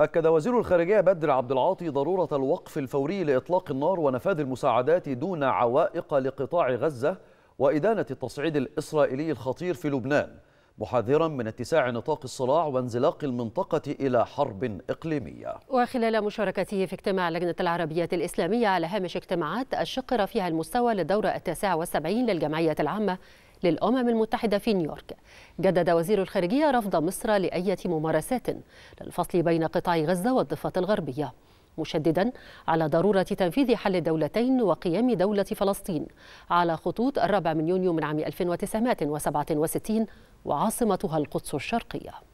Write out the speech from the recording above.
أكد وزير الخارجية بدر عبد العاطي ضرورة الوقف الفوري لإطلاق النار ونفاذ المساعدات دون عوائق لقطاع غزة وإدانة التصعيد الإسرائيلي الخطير في لبنان محذرا من اتساع نطاق الصراع وانزلاق المنطقة إلى حرب إقليمية وخلال مشاركته في اجتماع لجنة العربية الإسلامية على هامش اجتماعات الشق رفيع المستوى للدورة التاسعة والسبعين للجمعية العامة للأمم المتحدة في نيويورك جدد وزير الخارجية رفض مصر لأية ممارسات للفصل بين قطاع غزة والضفة الغربية مشددا على ضرورة تنفيذ حل الدولتين وقيام دولة فلسطين على خطوط الرابع من يونيو من عام 1967 وعاصمتها القدس الشرقية